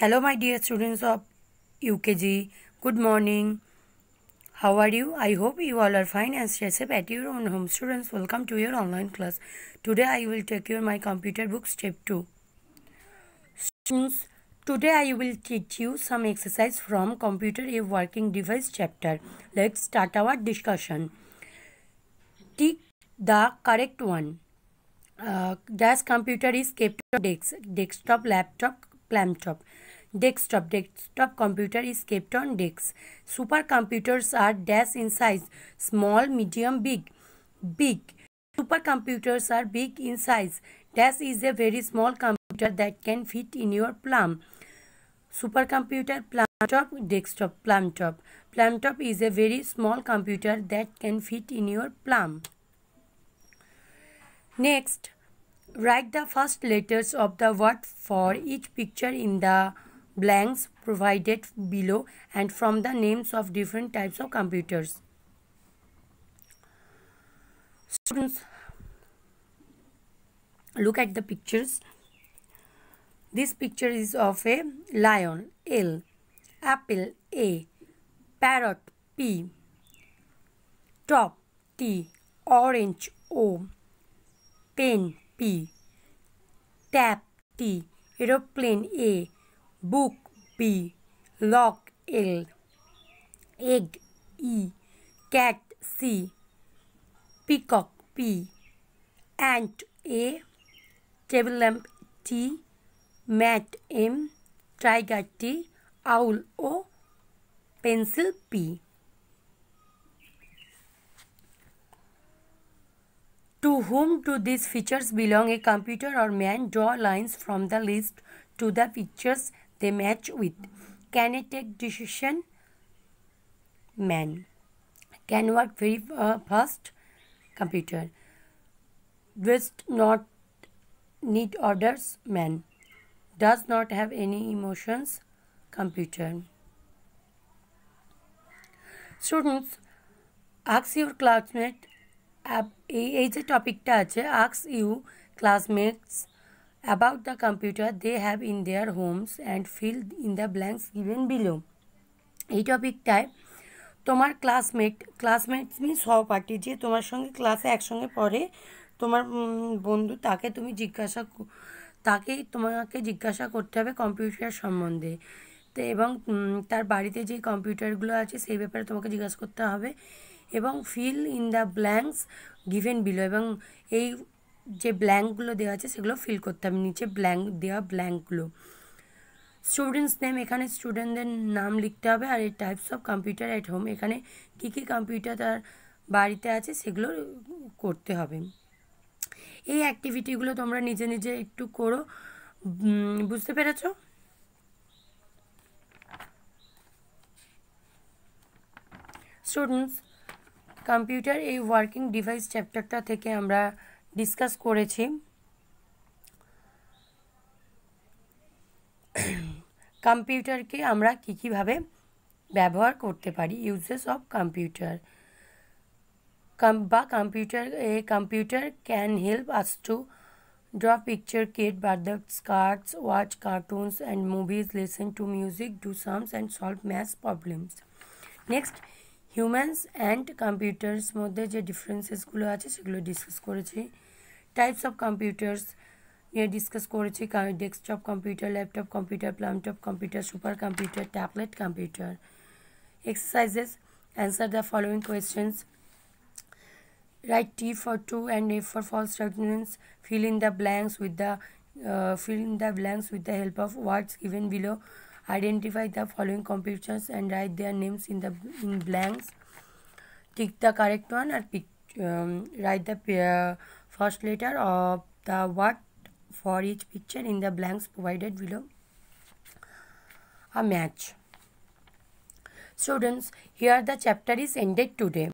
hello my dear students of ukg good morning how are you i hope you all are fine and stay safe at your own home students welcome to your online class today i will take you my computer book step 2 students today i will teach you some exercise from computer a working device chapter let's start our discussion tick the correct one uh, computer is desktop desktop laptop laptop desktop. Desktop computer is kept on desk. Supercomputers are dash in size, small, medium, big. Big. Supercomputers are big in size. Dash is a very small computer that can fit in your plum. Supercomputer top, desktop plumtop. top is a very small computer that can fit in your plum. Next, write the first letters of the word for each picture in the blanks provided below and from the names of different types of computers. Students, look at the pictures. This picture is of a lion, L, apple, A, parrot, P, top, T, orange, O, pen, P, tap, T, aeroplane, A, book B, lock l egg e cat c peacock p ant a table lamp t mat m tiger t owl o pencil p To whom do these features belong? A computer or man draw lines from the list to the pictures they match with kinetic decision man can work very uh, fast computer does not need orders man does not have any emotions computer students ask your classmate এই a topic আছে ask you classmates. about the computer they have in their homes and fill in the blanks given below এই টপিকটায় তোমার classmate classmate মিন সহপাঠী যে তোমার সঙ্গে ক্লাসে একসঙ্গে পড়ে তোমার বন্ধু তাকে তুমি জিজ্ঞাসা তাকে তোমাকে জিজ্ঞাসা করতে হবে কম্পিউটার সম্বন্ধে তো এবং তার বাড়িতে যে কম্পিউটারগুলো আছে সেই ব্যাপারে তোমাকে জিজ্ঞাসা করতে হবে এবং fill in the blanks given below এবং এই যে ব্ল্যাঙ্কগুলো দেওয়া আছে সেগুলো ফিল করতে হবে নিচে ব্ল্যাঙ্ক দেওয়া ব্ল্যাঙ্কগুলো স্টুডেন্টস নেম এখানে স্টুডেন্টদের নাম লিখতে হবে আর এই types of computer at home এখানে কী কী কম্পিউটার তার বাড়িতে আছে সেগুলো করতে হবে এই অ্যাক্টিভিটিগুলো তোমরা নিজে নিজে একটু করো বুঝতে পেরেছ স্টুডেন্টস কম্পিউটার এই ওয়ার্কিং ডিভাইস চ্যাপ্টারটা থেকে আমরা ডিসকাস করেছি কম্পিউটারকে আমরা কী কীভাবে ব্যবহার করতে পারি ইউজেস অফ কম্পিউটার বা computer a computer can help us to draw picture create products cards watch cartoons and movies listen to music do sums and solve math problems next humans and computers মধ্যে যে ডিফারেন্সেসগুলো আছে সেগুলো discuss করেছি types of computers নিয়ে discuss করেছি desktop computer laptop computer palmtop computer super computer tablet computer exercises answer the following questions write T for true and F for false statements. Fill in the blanks with the fill in the blanks with with help of words words below Identify the following competitions and write their names in the in blanks. Tick the correct one or pick, um, write the uh, first letter of the what for each picture in the blanks provided below. A match. Students, here the chapter is ended today.